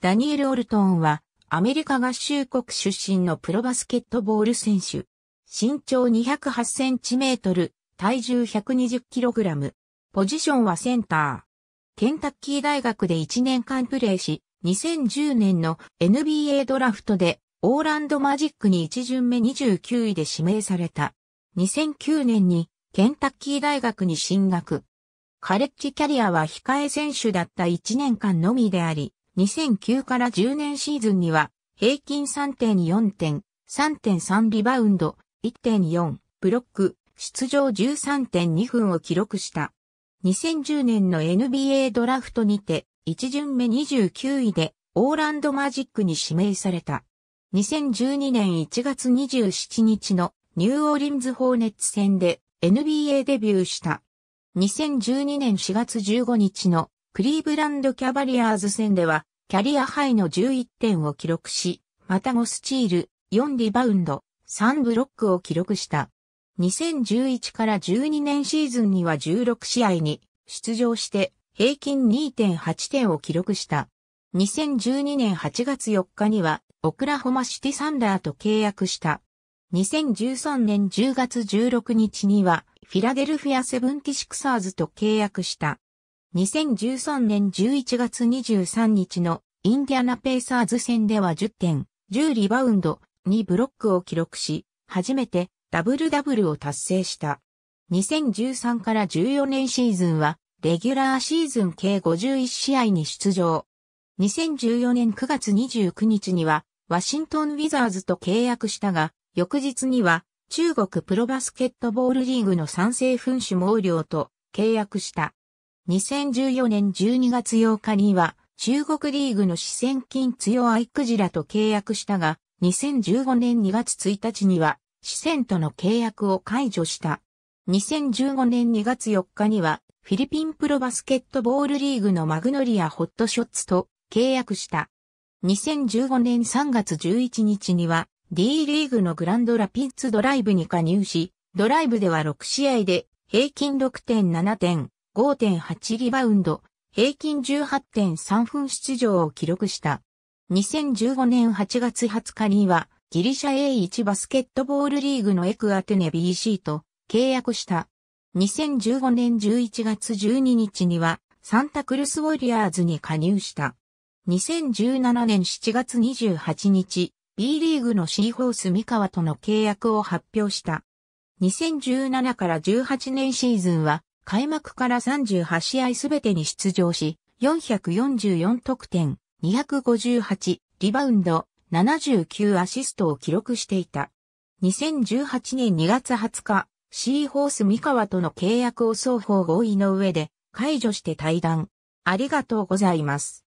ダニエル・オルトンは、アメリカ合衆国出身のプロバスケットボール選手。身長208センチメートル、体重120キログラム。ポジションはセンター。ケンタッキー大学で1年間プレーし、2010年の NBA ドラフトで、オーランドマジックに1巡目29位で指名された。2009年に、ケンタッキー大学に進学。カレッジキャリアは控え選手だった1年間のみであり、2009から10年シーズンには、平均3.4点、3.3リバウンド、1.4、ブロック、出場13.2分を記録した。2010年の NBA ドラフトにて、1巡目29位で、オーランドマジックに指名された。2012年1月27日のニューオーリンズホーネッツ戦で NBA デビューした。2012年4月15日のクリーブランドキャバリアーズ戦では、キャリアハイの11点を記録し、またもスチール、4リバウンド、3ブロックを記録した。2011から12年シーズンには16試合に出場して平均2.8点を記録した。2012年8月4日にはオクラホマシティサンダーと契約した。2013年10月16日にはフィラデルフィアセブンティシクサーズと契約した。2013年11月23日のインディアナペイサーズ戦では10点、10リバウンド、2ブロックを記録し、初めてダブルダブルを達成した。2013から14年シーズンは、レギュラーシーズン計51試合に出場。2014年9月29日には、ワシントン・ウィザーズと契約したが、翌日には、中国プロバスケットボールリーグの賛成紛種毛量と契約した。2014年12月8日には、中国リーグの四川金強アイクジラと契約したが、2015年2月1日には、四川との契約を解除した。2015年2月4日には、フィリピンプロバスケットボールリーグのマグノリアホットショッツと契約した。2015年3月11日には D リーグのグランドラピッツドライブに加入し、ドライブでは6試合で平均6.7点、5.8リバウンド、平均18.3分出場を記録した。2015年8月20日には、ギリシャ A1 バスケットボールリーグのエクアテネ BC と契約した。2015年11月12日には、サンタクルスウォリアーズに加入した。2017年7月28日、B リーグのシーホース三河との契約を発表した。2017から18年シーズンは開幕から38試合すべてに出場し、444得点、258、リバウンド、79アシストを記録していた。2018年2月20日、シーホース三河との契約を双方合意の上で解除して対談。ありがとうございます。